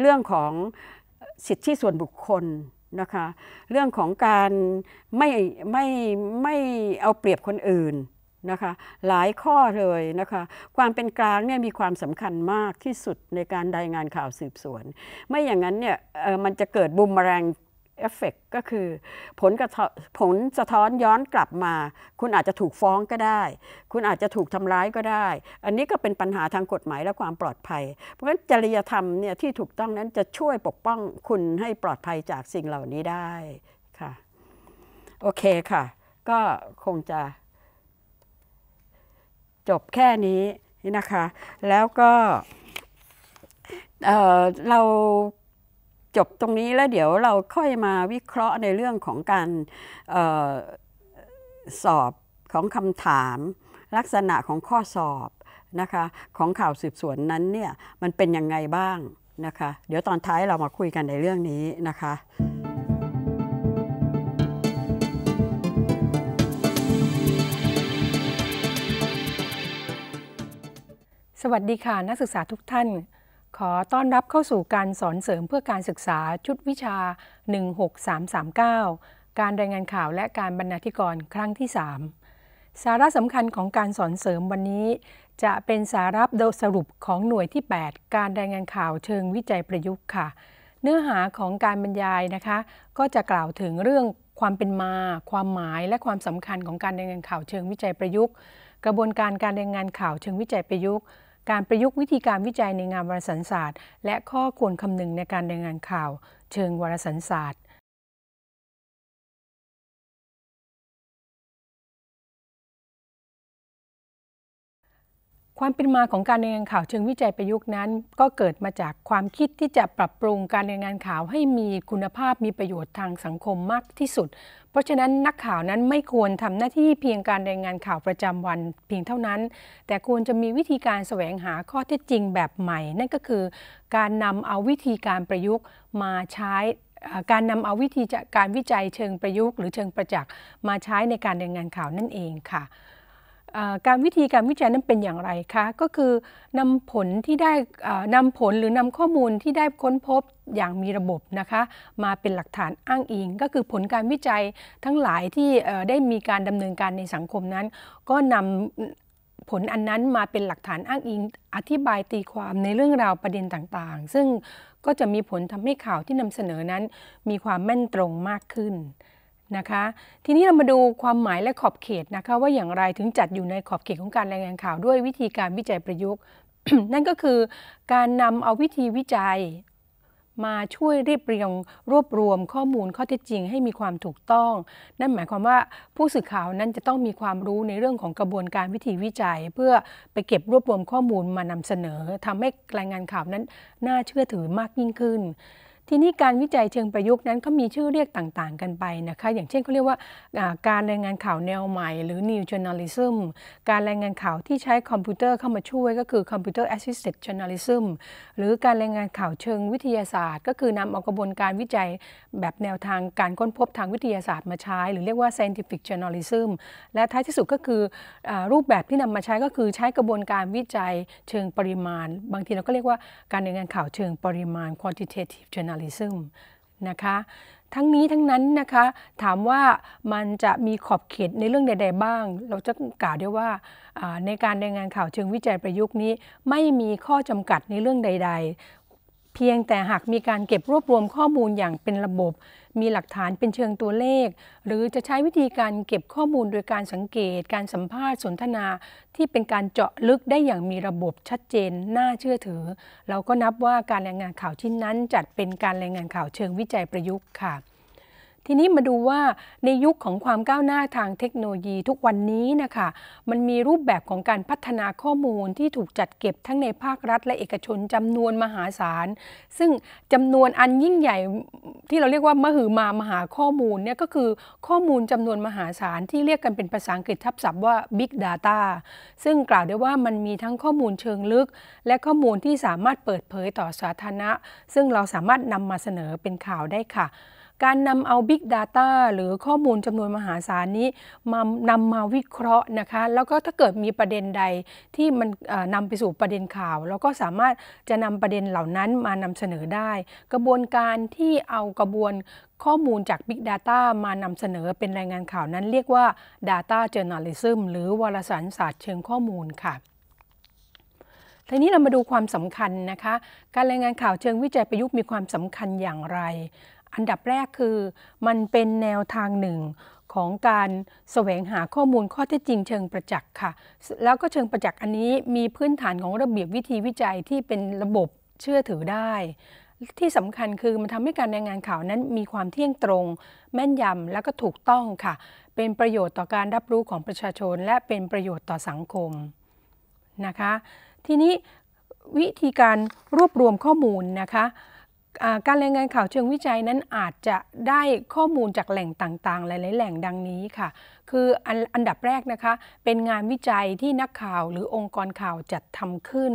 Speaker 1: เรื่องของสิทธิส่วนบุคคลนะคะ เรื่องของการไม่ไม่ไม่เอาเปรียบคนอื่นนะคะหลายข้อเลยนะคะความเป็นกลางเนี่ยมีความสำคัญมากที่สุดในการรายงานข่าวสืบสวน ไม่อย่างนั้นเนี่ยมันจะเกิดบุมแรงเอฟเฟกก็คือ ผลกระผลสะท้อนย้อนกลับมา คุณอาจจะถูกฟ้องก็ได้ คุณอาจจะถูกทำร้ายก็ได้ อันนี้ก็เป็นปัญหาทางกฎหมายและความปลอดภัย เพราะฉะนั้นจริยธรรมเนี่ยที่ถูกต้องนั้นจะช่วยปกป้องคุณให้ปลอดภัยจากสิ่งเหล่านี้ได้ค่ะโอเคค่ะ ก็คงจะจบแค่นี้นะคะแล้วก็เเราจบตรงนี้แล้วเดี๋ยวเราค่อยมาวิเคราะห์ในเรื่องของการออสอบของคำถามลักษณะของข้อสอบนะคะของข่าวสืบสวนนั้นเนี่ยมันเป็นยังไงบ้าง นะคะ เดี๋ยวตอนท้ายเรามาคุยกันในเรื่องนี้นะคะ
Speaker 2: สวัสดีค่ะนักศึกษาทุกท่าน ขอต้อนรับเข้าสู่การสอนเสริมเพื่อการศึกษาชุดวิชา 16339 การรายงานข่าวและการบรรณาธิกรครั้งที่ 3 สาระสำคัญของการสอนเสริมวันนี้ จะเป็นสาระโดยสรุปของหน่วยที่ 8 การรายงานข่าวเชิงวิจัยประยุกต์ค่ะ เนื้อหาของการบรรยายนะคะก็จะกล่าวถึงเรื่องความเป็นมา ความหมายและความสำคัญของการรายงานข่าวเชิงวิจัยประยุกต์ กระบวนการการรายงานข่าวเชิงวิจัยประยุกต์การประยุกต์วิธีการวิจัยในงานวารสารศาสตร์และข้อควรคำนึงในการรายงานข่าวเชิงวารสารศาสตร์ความเป็นมาของการรายงานข่าวเชิงวิจัยประยุกต์นั้นก็เกิดมาจากความคิดที่จะปรับปรุงการรายงานข่าวให้มีคุณภาพมีประโยชน์ทางสังคมมากที่สุด เพราะฉะนั้นนักข่าวนั้นไม่ควรทำหน้าที่เพียงการรายงานข่าวประจำวันเพียงเท่านั้น แต่ควรจะมีวิธีการแสวงหาข้อเท็จจริงแบบใหม่ นั่นก็คือการนำเอาวิธีการประยุกต์มาใช้ การนำเอาวิธีการวิจัยเชิงประยุกต์หรือเชิงประจักษ์มาใช้ในการรายงานข่าวนั่นเองค่ะการวิธีการวิจัยนั้นเป็นอย่างไรคะก็คือนำผลที่ได้นำผลหรือนำข้อมูลที่ได้ค้นพบอย่างมีระบบนะคะมาเป็นหลักฐานอ้างอิง ก็คือผลการวิจัยทั้งหลายที่ได้มีการดำเนินการในสังคมนั้น ก็นำผลอันนั้นมาเป็นหลักฐานอ้างอิง อธิบายตีความในเรื่องราวประเด็นต่างๆ ซึ่งก็จะมีผลทำให้ข่าวที่นำเสนอนั้นมีความแม่นตรงมากขึ้นนะคะทีนี้เรามาดูความหมายและขอบเขตนะคะว่าอย่างไรถึงจัดอยู่ในขอบเขตของการรายงานข่าวด้วยวิธีการวิจัยประยุกต์ นั่นก็คือการนำเอาวิธีวิจัย มาช่วยเรียบเรียง รวบรวม ข้อมูลข้อเท็จจริง ให้มีความถูกต้อง นั่นหมายความว่าผู้สื่อข่าวนั้นจะต้องมีความรู้ในเรื่องของกระบวนการวิธีวิจัย เพื่อไปเก็บรวบรวมข้อมูลมานำเสนอ ทำให้รายงานข่าวนั้นน่าเชื่อถือมากยิ่งขึ้นทีนี้การวิจัยเชิงประยุกต์นั้นเขามีชื่อเรียกต่างๆ กันไปนะคะ อย่างเช่นเขาเรียกว่าการรายงานข่าวแนวใหม่หรือ new journalism การรายงานข่าวที่ใช้คอมพิวเตอร์เข้ามาช่วยก็คือ computer assisted journalism หรือการรายงานข่าวเชิงวิทยาศาสตร์ ก็คือนำเอากระบวนการวิจัยแบบแนวทางการค้นพบทางวิทยาศาสตร์มาใช้ หรือเรียกว่า scientific journalism และท้ายที่สุดก็คืออรูปแบบที่นำมาใช้ก็คือใช้กระบวนการวิจัยเชิงปริมาณ บางทีเราก็เรียกว่าการรายงานข่าวเชิงปริมาณ quantitative journalism a l i s m นะคะทั้งนี้ทั้งนั้นนะคะถามว่ามันจะมีขอบเขตในเรื่องใด ๆ บ้าง เราจะกล่าวได้ว่าในการรายงานข่าวเชิงวิจัยประยุกต์นี้ไม่มีข้อจำกัดในเรื่องใด ๆเพียงแต่หากมีการเก็บรวบรวมข้อมูลอย่างเป็นระบบ มีหลักฐานเป็นเชิงตัวเลข หรือจะใช้วิธีการเก็บข้อมูลโดยการสังเกต การสัมภาษณ์สนทนา ที่เป็นการเจาะลึกได้อย่างมีระบบชัดเจนน่าเชื่อถือ เราก็นับว่าการรายงานข่าวชิ้นนั้นจัดเป็นการรายงานข่าวเชิงวิจัยประยุกต์ค่ะทีนี้มาดูว่าในยุคของความก้าวหน้าทางเทคโนโลยีทุกวันนี้นะคะ มันมีรูปแบบของการพัฒนาข้อมูลที่ถูกจัดเก็บทั้งในภาครัฐ และเอกชนจำนวนมหาศาล ซึ่งจำนวนอันยิ่งใหญ่ที่เราเรียกว่า มหอมามหาข้อมูลเนี่ยก็คือข้อมูลจำนวนมหาศาล ที่เรียกกันเป็นภาษาอังกฤษทับศัพท์ว่า Big Data ซึ่งกล่าวได้ว่ามันมีทั้งข้อมูลเชิงลึก และข้อมูลที่สามารถเปิดเผยต่อสาธารณะ ซึ่งเราสามารถนำมาเสนอเป็นข่าวได้ค่ะการนำเอา Big Data หรือข้อมูลจำนวนมหาศาลนี้มานำมาวิเคราะห์นะคะแล้วก็ถ้าเกิดมีประเด็นใดที่มันนำไปสู่ประเด็นข่าวแล้วก็สามารถจะนำประเด็นเหล่านั้นมานำเสนอได้ กระบวนการที่เอากระบวนข้อมูลจาก Big Data มานำเสนอเป็นรายงานข่าวนั้นเรียกว่า Data Journalism หรือวารสารศาสตร์เชิงข้อมูลค่ะทีนี้เรามาดูความสำคัญนะคะการรายงานข่าวเชิงวิจัยประยุกต์มีความสำคัญอย่างไรอันดับแรกคือมันเป็นแนวทางหนึ่งของการแสวงหาข้อมูลข้อเท็จจริงเชิงประจักษ์ค่ะ แล้วก็เชิงประจักษ์อันนี้มีพื้นฐานของระเบียบวิธีวิจัยที่เป็นระบบเชื่อถือได้ ที่สำคัญคือมันทำให้การรายงานข่าวนั้นมีความเที่ยงตรง แม่นยำและก็ถูกต้องค่ะ เป็นประโยชน์ต่อการรับรู้ของประชาชน และเป็นประโยชน์ต่อสังคมนะคะ ทีนี้วิธีการรวบรวมข้อมูลนะคะการรายงานข่าวเชิงวิจัยนั้นอาจจะได้ข้อมูลจากแหล่งต่างๆ หลายๆแหล่งดังนี้ค่ะ คืออันดับแรกนะคะเป็นงานวิจัยที่นักข่าวหรือองค์กรข่าวจัดทำขึ้น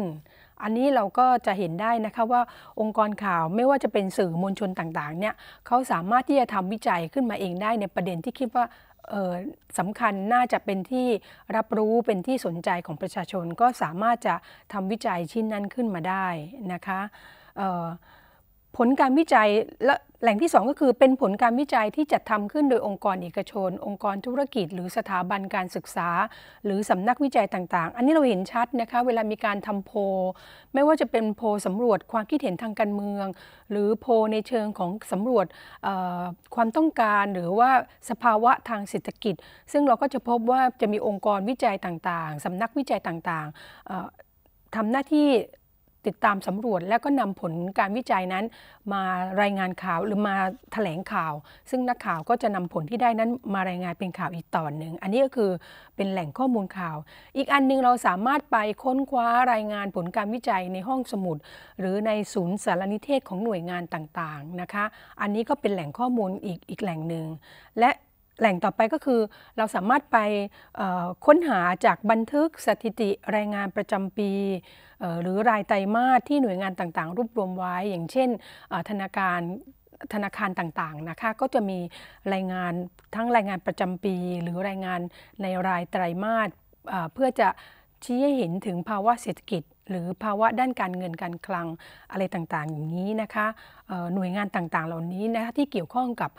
Speaker 2: อันนี้เราก็จะเห็นได้นะคะว่าองค์กรข่าวไม่ว่าจะเป็นสื่อมวลชนต่างๆเนี่ยเขาสามารถที่จะทำวิจัยขึ้นมาเองได้ในประเด็นที่คิดว่าสำคัญน่าจะเป็นที่รับรู้เป็นที่สนใจของประชาชน ก็สามารถจะทำวิจัยชิ้นนั้นขึ้นมาได้นะคะผลการวิจัยและแหล่งที่2ก็คือ เป็นผลการวิจัยที่จัดทำขึ้นโดยองค์กรเอกชน องค์กรธุรกิจ หรือสถาบันการศึกษาหรือสำนักวิจัยต่างๆ อันนี้เราเห็นชัดนะคะเวลามีการทำโพ ไม่ว่าจะเป็นโพสำรวจความคิดเห็นทางการเมือง หรือโพในเชิงของสำรวจความต้องการ หรือว่าสภาวะทางเศรษฐกิจ ซึ่งเราก็จะพบว่าจะมีองค์กรวิจัยต่างๆสำนักวิจัยต่างๆทำหน้าที่ติดตามสำรวจและก็นำผลการวิจัยนั้น มารายงานข่าวหรือมาถแถลงข่าว ซึ่งนักข่าวก็จะนำผลที่ได้นั้นมารายงานเป็นข่าวอีกต่อนหนึ่งอันนี้ก็คือเป็นแหล่งข้อมูลข่าว อีกอันนึงเราสามารถไปค้นคว้ารายงานผลการวิจัยในห้องสมุด หรือในศูนย์สารนิเทศของหน่วยงานต่างๆนะคะ อันนี้ก็เป็นแหล่งข้อมูลอีกอีกแหล่งหนึ่งและแหล่งต่อไปก็คือเราสามารถไปค้นหาจากบันทึกสถิติรายงานประจำปี หรือรายไตรมาสที่หน่วยงานต่างๆรวบรวมไว้ อย่างเช่นธนาคารธนาคารต่างๆนะคะก็จะมีรายงานทั้งรายงานประจำปี หรือรายงานในรายไตรมาสเพื่อจะชี้ให้เห็นถึงภาวะเศรษฐกิจหรือภาวะด้านการเงิน การคลังอะไรต่างๆ อย่างนี้นะคะ หน่วยงานต่างๆเหล่านี้นะคะที่เกี่ยวข้องกับ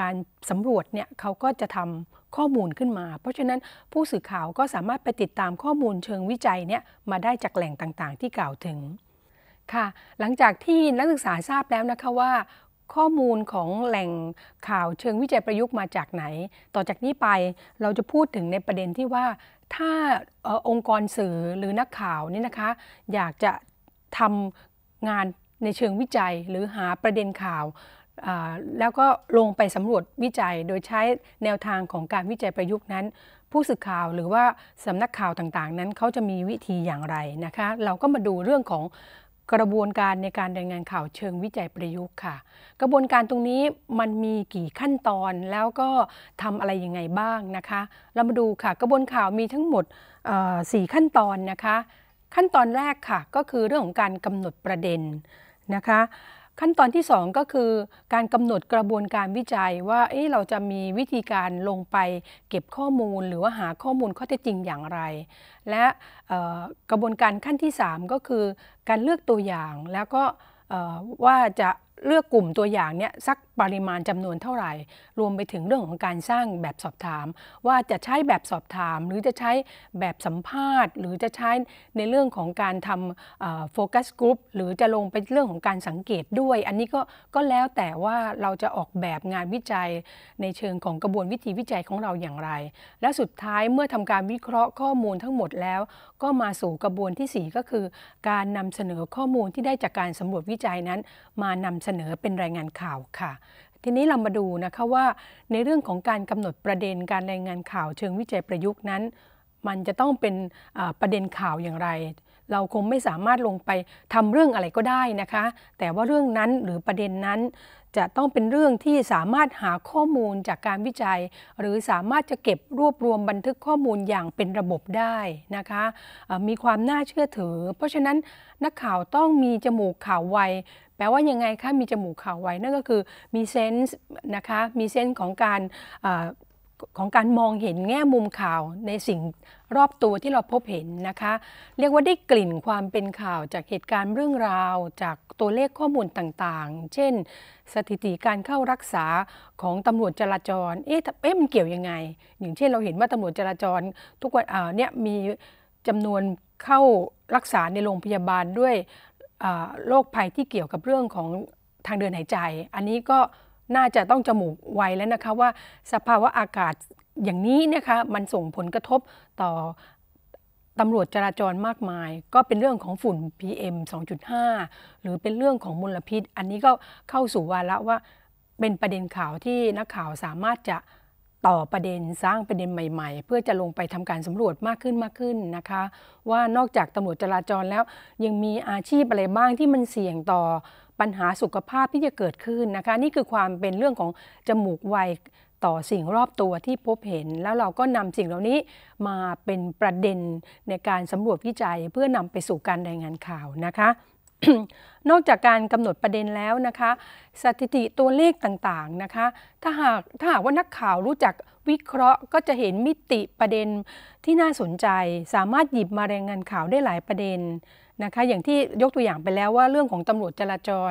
Speaker 2: การสำรวจเนี่ยเขาก็จะทำข้อมูลขึ้นมา เพราะฉะนั้นผู้สื่อข่าวก็สามารถไปติดตามข้อมูลเชิงวิจัยเนี่ยมาได้จากแหล่งต่างๆ ที่กล่าวถึง ค่ะ หลังจากที่นักศึกษาทราบแล้วนะคะว่า ข้อมูลของแหล่งข่าวเชิงวิจัยประยุกต์มาจากไหน ต่อจากนี้ไปเราจะพูดถึงในประเด็นที่ว่าถ้าองค์กรสื่อหรือนักข่าวนี่นะคะอยากจะทำงานในเชิงวิจัยหรือหาประเด็นข่าว แล้วก็ลงไปสำรวจวิจัยโดยใช้แนวทางของการวิจัยประยุกต์นั้น ผู้สื่อข่าวหรือว่าสำนักข่าวต่างๆนั้น เขาจะมีวิธีอย่างไรนะคะเราก็มาดูเรื่องของกระบวนการในการรายงานข่าวเชิงวิจัยประยุกต์ค่ะ กระบวนการตรงนี้มันมีกี่ขั้นตอนแล้วก็ทำอะไรยังไงบ้างนะคะ เรามาดูค่ะกระบวนข่าวมีทั้งหมดสี่ขั้นตอนนะคะ ขั้นตอนแรกค่ะก็คือเรื่องของการกำหนดประเด็นนะคะขั้นตอนที่ 2 ก็คือการกำหนดกระบวนการวิจัยว่าเเราจะมีวิธีการลงไปเก็บข้อมูลหรือว่าหาข้อมูลข้อเท็จจริงอย่างไร และกระบวนการขั้นที่ 3 ก็คือการเลือกตัวอย่างแล้วก็ว่าจะเลือกกลุ่มตัวอย่างเนี้ยสักปริมาณจำนวนเท่าไหร่ รวมไปถึงเรื่องของการสร้างแบบสอบถาม ว่าจะใช้แบบสอบถามหรือจะใช้แบบสัมภาษณ์ หรือจะใช้ในเรื่องของการทำโฟกัสกลุ่มหรือจะลงไปเรื่องของการสังเกตด้วย อันนี้ก็ก็แล้วแต่ว่าเราจะออกแบบงานวิจัยในเชิงของกระบวนวิธีวิจัยของเราอย่างไร และสุดท้ายเมื่อทำการวิเคราะห์ข้อมูลทั้งหมดแล้ว ก็มาสู่กระบวนที่4ก็คือการนำเสนอข้อมูลที่ได้จากการสำรวจวิจัยนั้น มานำาเสนอเป็นรายงานข่าวค่ะ ทีนี้เรามาดูนะคะว่าในเรื่องของการกำหนดประเด็นการรายงานข่าวเชิงวิจัยประยุกต์นั้น มันจะต้องเป็นประเด็นข่าวอย่างไร เราคงไม่สามารถลงไปทำเรื่องอะไรก็ได้นะคะ แต่ว่าเรื่องนั้นหรือประเด็นนั้นจะต้องเป็นเรื่องที่สามารถหาข้อมูลจากการวิจัย หรือสามารถจะเก็บรวบรวมบันทึกข้อมูลอย่างเป็นระบบได้นะคะ มีความน่าเชื่อถือ เพราะฉะนั้นนักข่าวต้องมีจมูกข่าวไวแปลว่ายังไงคะมีจมูกขาวไว้นั่นก็คือมีเซนส์นะคะมีเซนส์ของการของการมองเห็นแง่มุมข่าวในสิ่งรอบตัวที่เราพบเห็นนะคะ เรียกว่าได้กลิ่นความเป็นข่าวจากเหตุการณ์เรื่องราวจากตัวเลขข้อมูลต่างๆ เช่น สถิติการเข้ารักษาของตำรวจจราจรเอ๊ะเอ๊ะมันเกี่ยวยังไง อย่างเช่นเราเห็นว่าตำรวจจราจร ทุกวันเนี่ยมีจำนวนเข้ารักษาในโรงพยาบาลด้วยโรคภัยที่เกี่ยวกับเรื่องของทางเดินหายใจ อันนี้ก็น่าจะต้องจมูกไวแล้วนะคะว่าสภาวะอากาศอย่างนี้นะคะมันส่งผลกระทบต่อตำรวจจราจรมากมาย ก็เป็นเรื่องของฝุ่น PM 2.5 หรือเป็นเรื่องของมลพิษ อันนี้ก็เข้าสู่วาระว่าเป็นประเด็นข่าวที่นักข่าวสามารถจะต่อประเด็นสร้างประเด็นใหม่ ๆ เพื่อจะลงไปทำการสำรวจมากขึ้นมากขึ้นนะคะ ว่านอกจากตำรวจจราจรแล้ว ยังมีอาชีพอะไรบ้างที่มันเสี่ยงต่อปัญหาสุขภาพที่จะเกิดขึ้นนะคะ นี่คือความเป็นเรื่องของจมูกไวต่อสิ่งรอบตัวที่พบเห็น แล้วเราก็นำสิ่งเหล่านี้มาเป็นประเด็นในการสำรวจวิจัยเพื่อนำไปสู่การรายงานข่าวนะคะนอกจากการกำหนดประเด็นแล้วนะคะสถิติตัวเลขต่างๆนะคะถ้าหากถ้าหากว่านักข่าวรู้จักวิเคราะห์ ก็จะเห็นมิติประเด็นที่น่าสนใจ สามารถหยิบมารายงานข่าวได้หลายประเด็นนะคะอย่างที่ยกตัวอย่างไปแล้วว่าเรื่องของตำรวจจราจร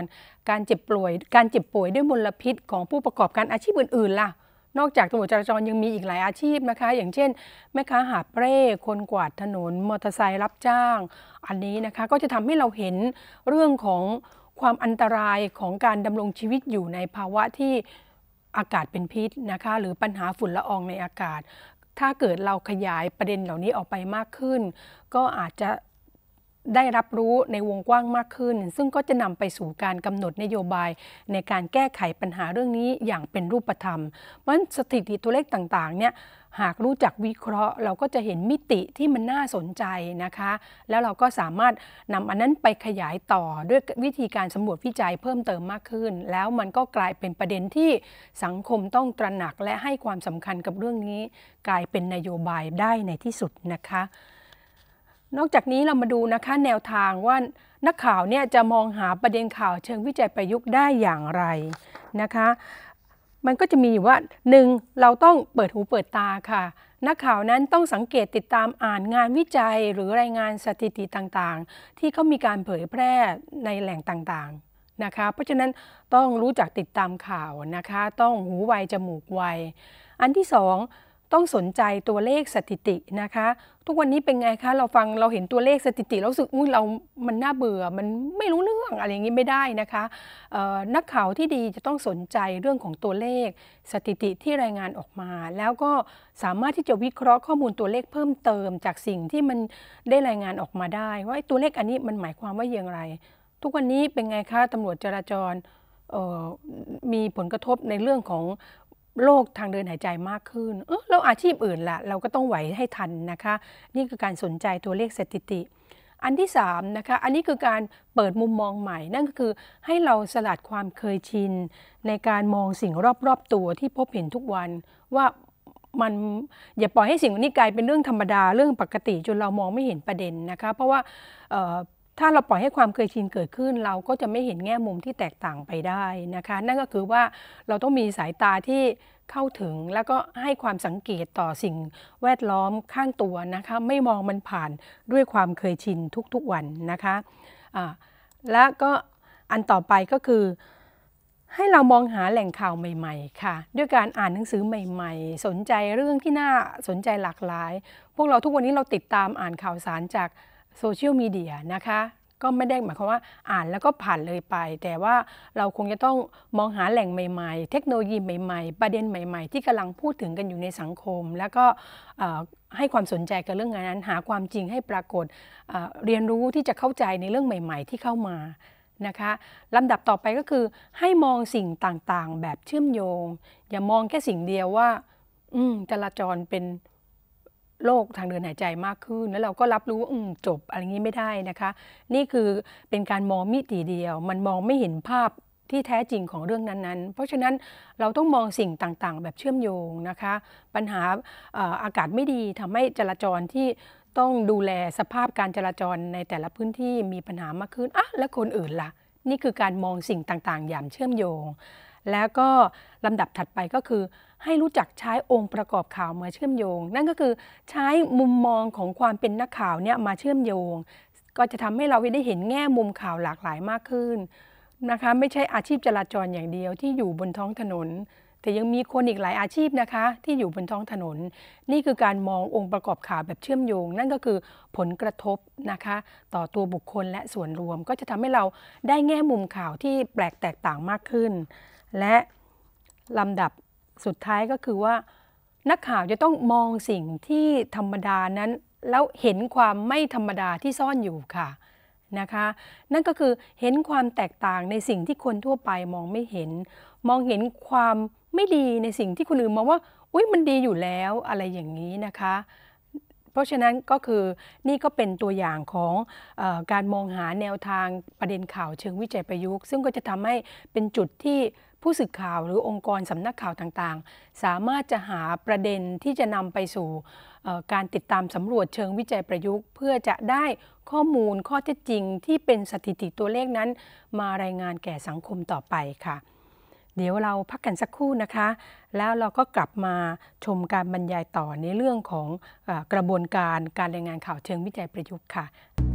Speaker 2: การเจ็บป่วย การเจ็บป่วยด้วยมลพิษของผู้ประกอบการอาชีพอื่นๆล่ะนอกจากตำรวจจราจรยังมีอีกหลายอาชีพนะคะ อย่างเช่น แม่ค้าหาเปร่คนกวาดถนน มอเตอร์ไซค์รับจ้าง อันนี้นะคะก็จะทำให้เราเห็นเรื่องของความอันตรายของการดำรงชีวิตอยู่ในภาวะที่อากาศเป็นพิษนะคะ หรือปัญหาฝุ่นละอองในอากาศ ถ้าเกิดเราขยายประเด็นเหล่านี้ออกไปมากขึ้น ก็อาจจะได้รับรู้ในวงกว้างมากขึ้น ซึ่งก็จะนำไปสู่การกำหนดนโยบายในการแก้ไขปัญหาเรื่องนี้อย่างเป็นรูปธรรม เพราะสถิติตัวเลขต่างๆ เนี่ยหากรู้จักวิเคราะห์ เราก็จะเห็นมิติที่มันน่าสนใจนะคะ แล้วเราก็สามารถนำอันนั้นไปขยายต่อด้วยวิธีการสำรวจวิจัยเพิ่มเติมมากขึ้น แล้วมันก็กลายเป็นประเด็นที่สังคมต้องตระหนักและให้ความสำคัญกับเรื่องนี้กลายเป็นนโยบายได้ในที่สุดนะคะนอกจากนี้เรามาดูนะคะแนวทางว่านักข่าวเนี่ยจะมองหาประเด็นข่าวเชิงวิจัยประยุกต์ได้อย่างไรนะคะ มันก็จะมีว่าหนึ่งเราต้องเปิดหูเปิดตาค่ะ นักข่าวนั้นต้องสังเกตติดตามอ่านงานวิจัยหรือรายงานสถิติต่างๆ ที่เขามีการเผยแพร่ในแหล่งต่างๆนะคะเพราะฉะนั้นต้องรู้จักติดตามข่าวนะคะต้องหูไวจมูกไวอันที่สองต้องสนใจตัวเลขสถิตินะคะ ทุกวันนี้เป็นไงคะ เราฟังเราเห็นตัวเลขสถิติเราสึกอุ้ยเรา มันน่าเบื่อ มันไม่รู้เรื่องอะไรอย่างนี้ไม่ได้นะคะ นักข่าวที่ดีจะต้องสนใจเรื่องของตัวเลขสถิติที่รายงานออกมา แล้วก็สามารถที่จะวิเคราะห์ข้อมูลตัวเลขเพิ่มเติมจากสิ่งที่มันได้รายงานออกมาได้ ว่าตัวเลขอันนี้มันหมายความว่าอย่างไร ทุกวันนี้เป็นไงคะ ตำรวจจราจรมีผลกระทบในเรื่องของโรคทางเดินหายใจมากขึ้น เออเราอาชีพอื่นละ่ะ เราก็ต้องไหวให้ทันนะคะ นี่คือการสนใจตัวเลขสถิติ อันที่ 3 นะคะ อันนี้คือการเปิดมุมมองใหม่ นั่นก็คือให้เราสลัดความเคยชินในการมองสิ่งรอบ ๆ ตัวที่พบเห็นทุกวัน ว่ามันอย่าปล่อยให้สิ่งนี้กลายเป็นเรื่องธรรมดาเรื่องปกติจนเรามองไม่เห็นประเด็นนะคะ เพราะว่าถ้าเราปล่อยให้ความเคยชินเกิดขึ้น เราก็จะไม่เห็นแง่มุมที่แตกต่างไปได้นะคะ นั่นก็คือว่าเราต้องมีสายตาที่เข้าถึงแล้วก็ให้ความสังเกตต่อสิ่งแวดล้อมข้างตัวนะคะไม่มองมันผ่านด้วยความเคยชินทุกๆวันนะคะะและก็อันต่อไปก็คือ ให้เรามองหาแหล่งข่าวใหม่ๆค่ะด้วยการอ่านหนังสือใหม่ๆ สนใจเรื่องที่น่าสนใจหลากหลาย พวกเราทุกวันนี้เราติดตามอ่านข่าวสารจากโซเชียลมีเดียนะคะ ก็ไม่ได้หมายความว่าอ่านแล้วก็ผ่านเลยไป แต่ว่าเราคงจะต้องมองหาแหล่งใหม่ๆเทคโนโลยีใหม่ๆ ประเด็นใหม่ ๆที่กำลังพูดถึงกันอยู่ในสังคม แล้วก็ให้ความสนใจกับเรื่องงานนั้นหาความจริงให้ปรากฏเรียนรู้ที่จะเข้าใจในเรื่องใหม่ ๆ ที่เข้ามานะคะลำดับต่อไปก็คือให้มองสิ่งต่างๆ แบบเชื่อมโยง อย่ามองแค่สิ่งเดียวว่าจราจรเป็นโรคทางเดินหายใจมากขึ้นแล้วเราก็รับรู้ว่าจบอะไรงี้ไม่ได้นะคะ นี่คือเป็นการมองมิติเดียว มันมองไม่เห็นภาพที่แท้จริงของเรื่องนั้น ๆ เพราะฉะนั้นเราต้องมองสิ่งต่างๆ แบบเชื่อมโยงนะคะ ปัญหาอากาศไม่ดีทำให้จราจรที่ต้องดูแลสภาพการจราจรในแต่ละพื้นที่มีปัญหามากขึ้นอ่ะและคนอื่นละ่ะ นี่คือการมองสิ่งต่างๆอย่างเชื่อมโยง แล้วก็ลำดับถัดไปก็คือให้รู้จักใช้องค์ประกอบข่าวมาเชื่อมโยง นั่นก็คือใช้มุมมองของความเป็นนักข่าวเนี่ยมาเชื่อมโยง ก็จะทำให้เราได้เห็นแง่มุมข่าวหลากหลายมากขึ้นนะคะไม่ใช่อาชีพจราจรอย่างเดียวที่อยู่บนท้องถนน แต่ยังมีคนอีกหลายอาชีพนะคะที่อยู่บนท้องถนน นี่คือการมององค์ประกอบข่าวแบบเชื่อมโยง นั่นก็คือผลกระทบนะคะต่อตัวบุคคลและส่วนรวมก็จะทำให้เราได้แง่มุมข่าวที่แปลกแตกต่างมากขึ้น และลำดับสุดท้ายก็คือว่านักข่าวจะต้องมองสิ่งที่ธรรมดานั้น แล้วเห็นความไม่ธรรมดาที่ซ่อนอยู่ค่ะนะคะ นั่นก็คือเห็นความแตกต่างในสิ่งที่คนทั่วไปมองไม่เห็น มองเห็นความไม่ดีในสิ่งที่คนอื่นมองว่า อุ้ยมันดีอยู่แล้วอะไรอย่างนี้นะคะ เพราะฉะนั้นก็คือนี่ก็เป็นตัวอย่างของอการมองหาแนวทางประเด็นข่าวเชิงวิจัยประยุกต์ซึ่งก็จะทำให้เป็นจุดที่ผู้สื่อข่าวหรือองค์กรสำนักข่าวต่างๆ สามารถจะหาประเด็นที่จะนำไปสู่การติดตามสำรวจเชิงวิจัยประยุกต์ เพื่อจะได้ข้อมูลข้อเท็จจริง ที่เป็นสถิติตัวเลขนั้นมารายงานแก่สังคมต่อไปค่ะ เดี๋ยวเราพักกันสักครู่นะคะ แล้วเราก็กลับมาชมการบรรยายต่อในเรื่องของอกระบวนการการรายงานข่าวเชิงวิจัยประยุกต์ค่ะ